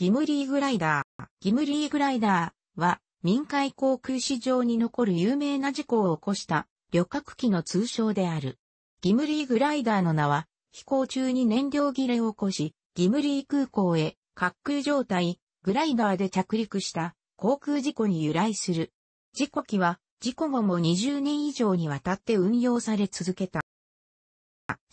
ギムリーグライダー。ギムリーグライダーは民海航空史上に残る有名な事故を起こした旅客機の通称である。ギムリーグライダーの名は飛行中に燃料切れを起こし、ギムリー空港へ滑空状態、グライダーで着陸した航空事故に由来する。事故機は事故後も20年以上にわたって運用され続けた。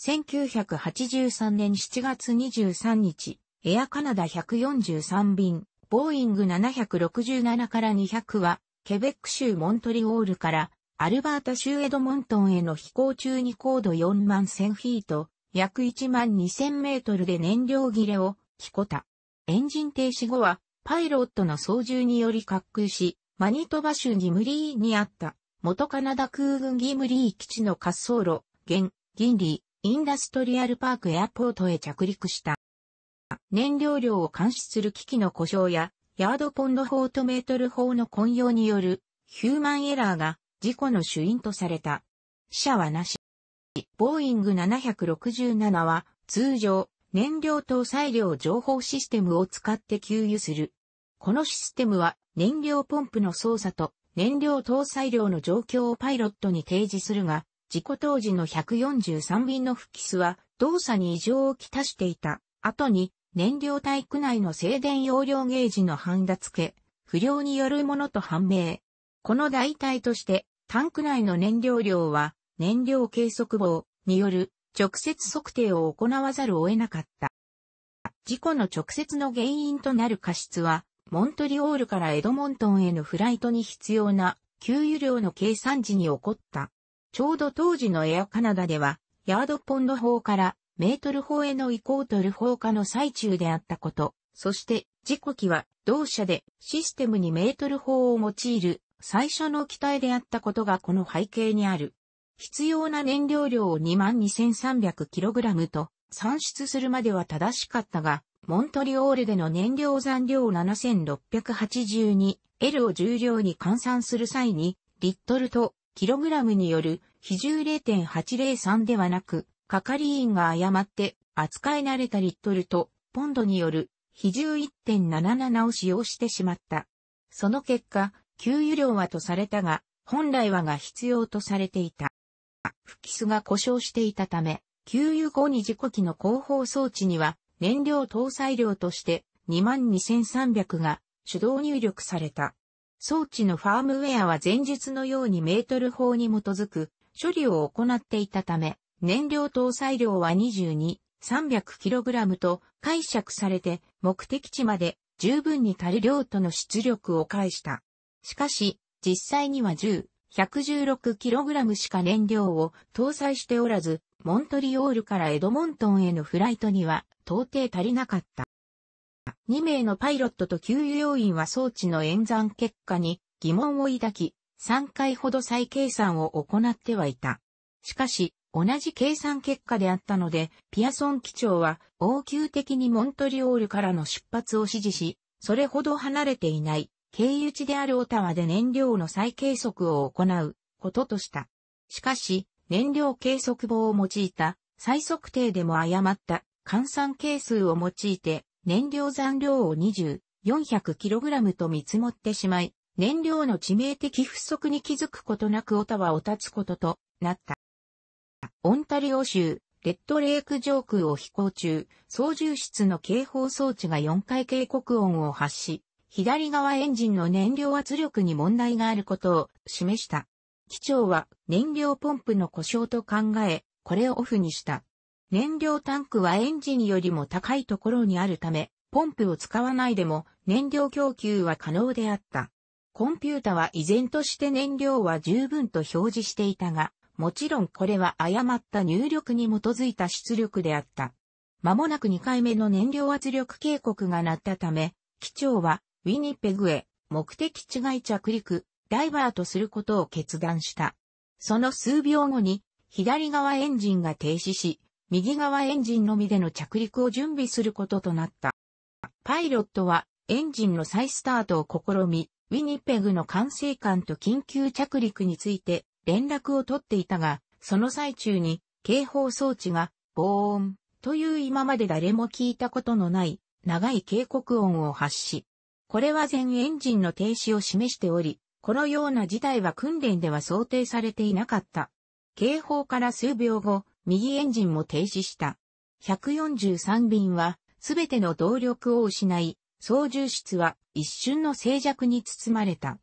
1983年7月23日、エアカナダ143便、ボーイング767から200は、ケベック州モントリオールから、アルバータ州エドモントンへの飛行中に高度4万1000フィート、約1万2000メートルで燃料切れを、聞こた。エンジン停止後は、パイロットの操縦により滑空し、マニトバ州ギムリーにあった、元カナダ空軍ギムリー基地の滑走路、現、ギンリー、インダストリアルパークエアポートへ着陸した。燃料量を監視する機器の故障や、ヤードポンド法とメートル法の混用によるヒューマンエラーが事故の主因とされた。死者はなし。ボーイング767は通常燃料搭載量情報システムを使って給油する。このシステムは燃料ポンプの操作と燃料搭載量の状況をパイロットに提示するが、事故当時の143便のフキスは動作に異常をきたしていた。後に燃料タイ区内の静電容量ゲージのハンダ付け、不良によるものと判明。この代替として、タンク内の燃料量は、燃料計測棒による直接測定を行わざるを得なかった。事故の直接の原因となる過失は、モントリオールからエドモントンへのフライトに必要な給油量の計算時に起こった。ちょうど当時のエアカナダでは、ヤードポンド法からメートル法への移行とル法化の最中であったこと、そして自己機は同社でシステムにメートル法を用いる最初の機体であったことがこの背景にある。必要な燃料量を 22,300kg と算出するまでは正しかったが、モントリオールでの燃料残量 7682L を重量に換算する際に、リットルとキログラムによる比重0.803ではなく、係員が誤って扱い慣れたリットルとポンドによる比重1.77を使用してしまった。その結果、給油量はとされたが、本来はが必要とされていた。フキスが故障していたため、給油後に事故機の後方装置には燃料搭載量として22,300が手動入力された。装置のファームウェアは前述のようにメートル法に基づく処理を行っていたため、燃料搭載量は22、300kg と解釈されて目的地まで十分に足り量との出力を返した。しかし、実際には10、116kg しか燃料を搭載しておらず、モントリオールからエドモントンへのフライトには到底足りなかった。2名のパイロットと給油要員は装置の演算結果に疑問を抱き、3回ほど再計算を行ってはいた。しかし、同じ計算結果であったので、ピアソン機長は応急的にモントリオールからの出発を指示し、それほど離れていない経由地であるオタワで燃料の再計測を行うこととした。しかし、燃料計測棒を用いた再測定でも誤った換算係数を用いて燃料残量を 20,400kg と見積もってしまい、燃料の致命的不足に気づくことなくオタワを立つこととなった。オンタリオ州、レッドレイク上空を飛行中、操縦室の警報装置が4回警告音を発し、左側エンジンの燃料圧力に問題があることを示した。機長は燃料ポンプの故障と考え、これをオフにした。燃料タンクはエンジンよりも高いところにあるため、ポンプを使わないでも燃料供給は可能であった。コンピュータは依然として燃料は十分と表示していたが、もちろんこれは誤った入力に基づいた出力であった。間もなく2回目の燃料圧力警告が鳴ったため、機長はウィニペグへ目的地外着陸、ダイバーとすることを決断した。その数秒後に左側エンジンが停止し、右側エンジンのみでの着陸を準備することとなった。パイロットはエンジンの再スタートを試み、ウィニペグの管制官と緊急着陸について連絡を取っていたが、その最中に警報装置が防音という今まで誰も聞いたことのない長い警告音を発し、これは全エンジンの停止を示しており、このような事態は訓練では想定されていなかった。警報から数秒後、右エンジンも停止した。143便は、すべての動力を失い、操縦室は一瞬の静寂に包まれた。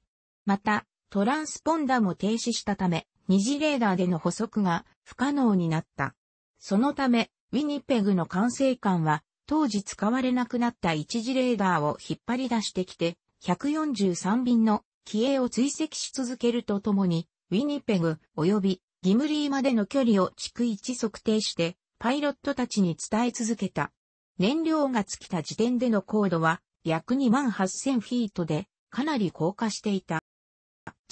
また、トランスポンダも停止したため、二次レーダーでの補足が不可能になった。そのため、ウィニペグの管制官は、当時使われなくなった一次レーダーを引っ張り出してきて、143便の機影を追跡し続けるとともに、ウィニペグ及びギムリーまでの距離を逐一測定して、パイロットたちに伝え続けた。燃料が尽きた時点での高度は約2万8000フィートで、かなり高架していた。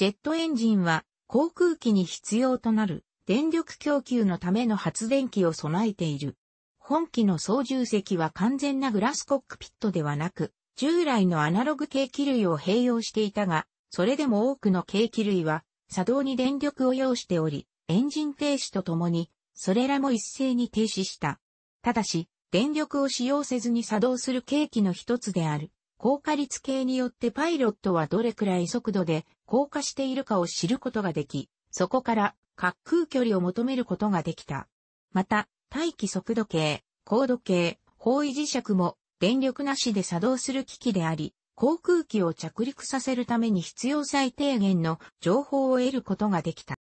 ジェットエンジンは航空機に必要となる電力供給のための発電機を備えている。本機の操縦席は完全なグラスコックピットではなく、従来のアナログ計器類を併用していたが、それでも多くの計器類は作動に電力を要しており、エンジン停止とともに、それらも一斉に停止した。ただし、電力を使用せずに作動する計器の一つである。高火率系によってパイロットはどれくらい速度で降下しているかを知ることができ、そこから滑空距離を求めることができた。また、大気速度計、高度計、方位磁石も電力なしで作動する機器であり、航空機を着陸させるために必要最低限の情報を得ることができた。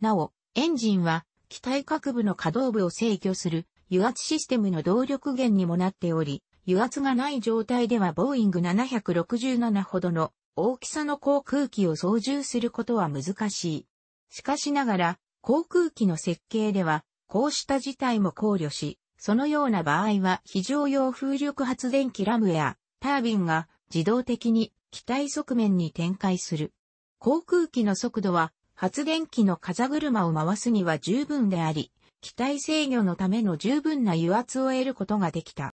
なお、エンジンは機体各部の可動部を制御する油圧システムの動力源にもなっており、油圧がない状態ではボーイング767ほどの大きさの航空機を操縦することは難しい。しかしながら、航空機の設計では、こうした事態も考慮し、そのような場合は非常用風力発電機ラムやタービンが自動的に機体側面に展開する。航空機の速度は発電機の風車を回すには十分であり、機体制御のための十分な油圧を得ることができた。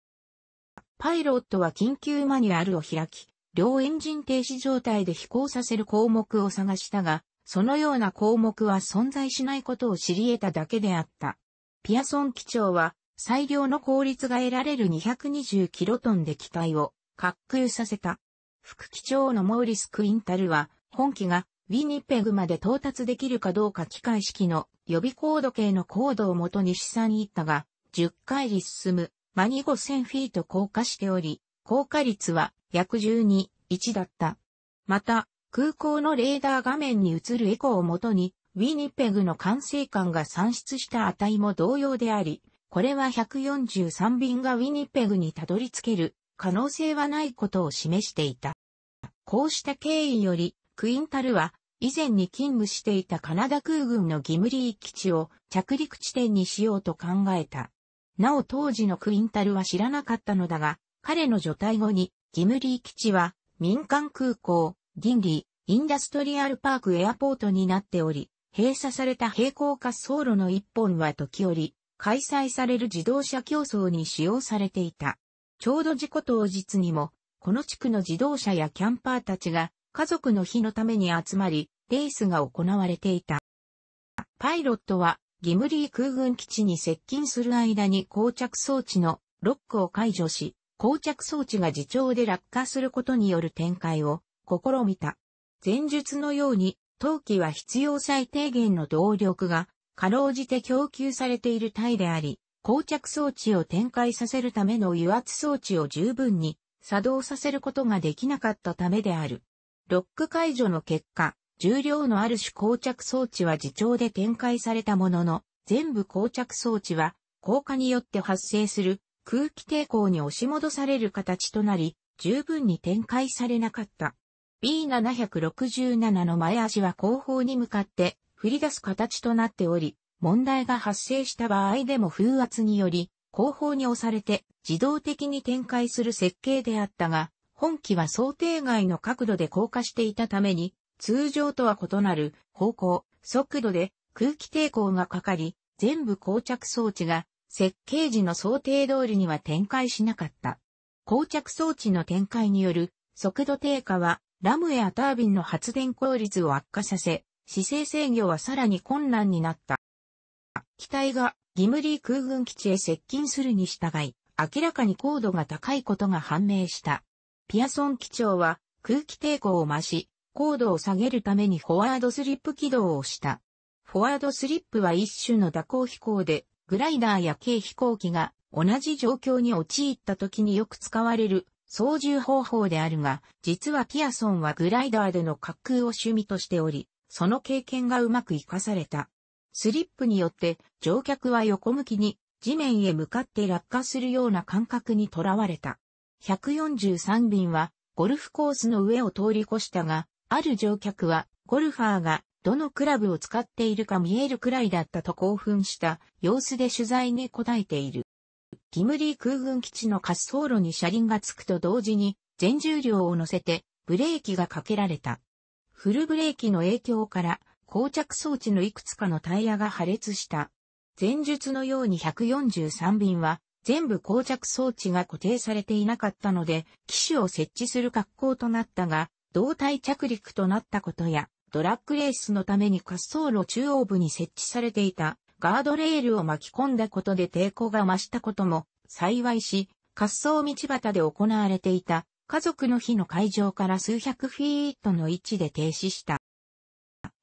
パイロットは緊急マニュアルを開き、両エンジン停止状態で飛行させる項目を探したが、そのような項目は存在しないことを知り得ただけであった。ピアソン機長は、最良の効率が得られる220キロトンで機体を滑空させた。副機長のモーリス・クインタルは、本機がウィニペグまで到達できるかどうか機械式の予備高度計の高度をもとに試算いったが、10回り進む、マニ5000フィート降下しており、降下率は約12、1だった。また、空港のレーダー画面に映るエコーをもとに、ウィニペグの管制官が算出した値も同様であり、これは143便がウィニペグにたどり着ける可能性はないことを示していた。こうした経緯より、クインタルは以前に勤務していたカナダ空軍のギムリー基地を着陸地点にしようと考えた。なお当時のクインタルは知らなかったのだが、彼の除隊後に、ギムリー基地は、民間空港、ンリー、インダストリアルパークエアポートになっており、閉鎖された平行滑走路の一本は時折、開催される自動車競争に使用されていた。ちょうど事故当日にも、この地区の自動車やキャンパーたちが、家族の日のために集まり、レースが行われていた。パイロットは、ギムリー空軍基地に接近する間に膠着装置のロックを解除し、膠着装置が自重で落下することによる展開を試みた。前述のように、陶器は必要最低限の動力が、かろうじて供給されている体であり、膠着装置を展開させるための油圧装置を十分に作動させることができなかったためである。ロック解除の結果、重量のある種膠着装置は自重で展開されたものの、全部膠着装置は、硬化によって発生する空気抵抗に押し戻される形となり、十分に展開されなかった。B767 の前足は後方に向かって振り出す形となっており、問題が発生した場合でも風圧により、後方に押されて自動的に展開する設計であったが、本機は想定外の角度で降下していたために、通常とは異なる方向、速度で空気抵抗がかかり、全部膠着装置が設計時の想定通りには展開しなかった。膠着装置の展開による速度低下はラムエアタービンの発電効率を悪化させ、姿勢制御はさらに困難になった。機体がギムリー空軍基地へ接近するに従い、明らかに高度が高いことが判明した。ピアソン機長は空気抵抗を増し、高度を下げるためにフォワードスリップ起動をした。フォワードスリップは一種の蛇行飛行で、グライダーや軽飛行機が同じ状況に陥った時によく使われる操縦方法であるが、実はピアソンはグライダーでの滑空を趣味としており、その経験がうまく活かされた。スリップによって乗客は横向きに地面へ向かって落下するような感覚にとらわれた。143便はゴルフコースの上を通り越したが、ある乗客はゴルファーがどのクラブを使っているか見えるくらいだったと興奮した様子で取材に答えている。ギムリー空軍基地の滑走路に車輪がつくと同時に全重量を乗せてブレーキがかけられた。フルブレーキの影響から膠着装置のいくつかのタイヤが破裂した。前述のように143便は全部膠着装置が固定されていなかったので機種を設置する格好となったが、胴体着陸となったことや、ドラッグレースのために滑走路中央部に設置されていたガードレールを巻き込んだことで抵抗が増したことも幸いし、滑走道端で行われていた家族の日の会場から数百フィートの位置で停止した。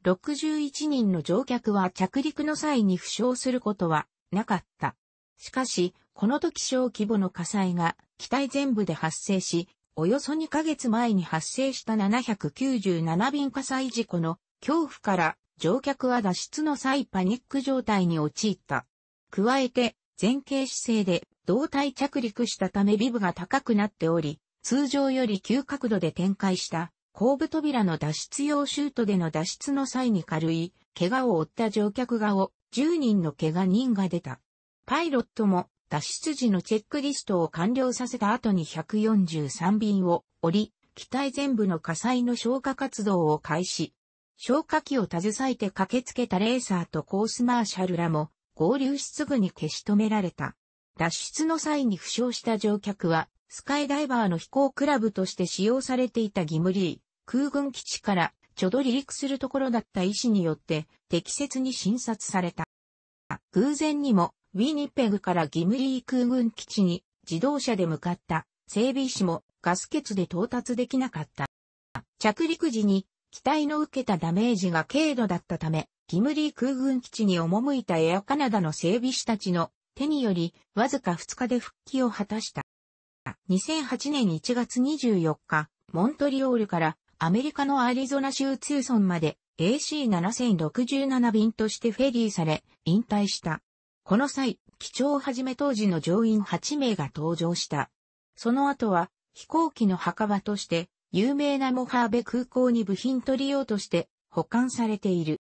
61人の乗客は着陸の際に負傷することはなかった。しかし、この時小規模の火災が機体全部で発生し、およそ2ヶ月前に発生した797便火災事故の恐怖から乗客は脱出の際パニック状態に陥った。加えて前傾姿勢で胴体着陸したためビブが高くなっており、通常より急角度で展開した後部扉の脱出用シュートでの脱出の際に軽い怪我を負った乗客がを10人の怪我人が出た。パイロットも脱出時のチェックリストを完了させた後に143便を降り、機体全部の火災の消火活動を開始。消火器を携えて駆けつけたレーサーとコースマーシャルらも合流しすぐに消し止められた。脱出の際に負傷した乗客は、スカイダイバーの飛行クラブとして使用されていたギムリー、空軍基地からちょうど離陸するところだった医師によって適切に診察された。偶然にもウィニペグからギムリー空軍基地に自動車で向かった整備士もガス欠で到達できなかった。着陸時に機体の受けたダメージが軽度だったため、ギムリー空軍基地に赴いたエアカナダの整備士たちの手によりわずか2日で復帰を果たした。2008年1月24日、モントリオールからアメリカのアリゾナ州ツーソンまで AC7067 便としてフェリーされ、引退した。この際、機長をはじめ当時の乗員8名が登場した。その後は、飛行機の墓場として、有名なモハーベ空港に部品取り用として保管されている。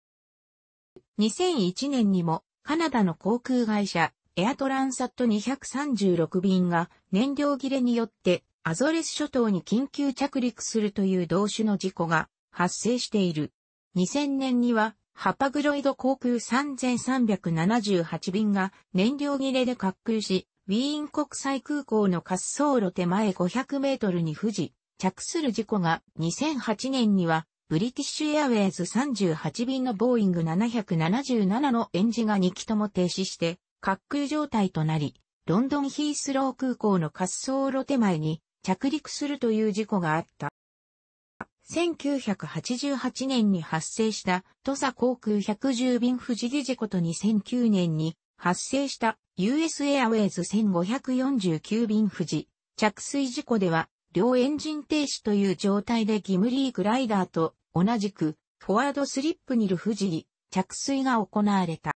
2001年にもカナダの航空会社エアトランサット236便が燃料切れによってアゾレス諸島に緊急着陸するという同種の事故が発生している。2000年にはハパグロイド航空3378便が燃料切れで滑空し、ウィーン国際空港の滑走路手前500メートルに富士、着する事故が2008年には、ブリティッシュエアウェイズ38便のボーイング777のエンジンが2機とも停止して、滑空状態となり、ロンドンヒースロー空港の滑走路手前に着陸するという事故があった。1988年に発生した土佐航空110便不時事事故と2009年に発生した US i r ウェイズ1549便不時着水事故では両エンジン停止という状態でギムリーグライダーと同じくフォワードスリップにいる不時着水が行われた。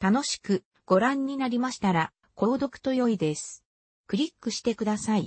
楽しくご覧になりましたら購読と良いです。クリックしてください。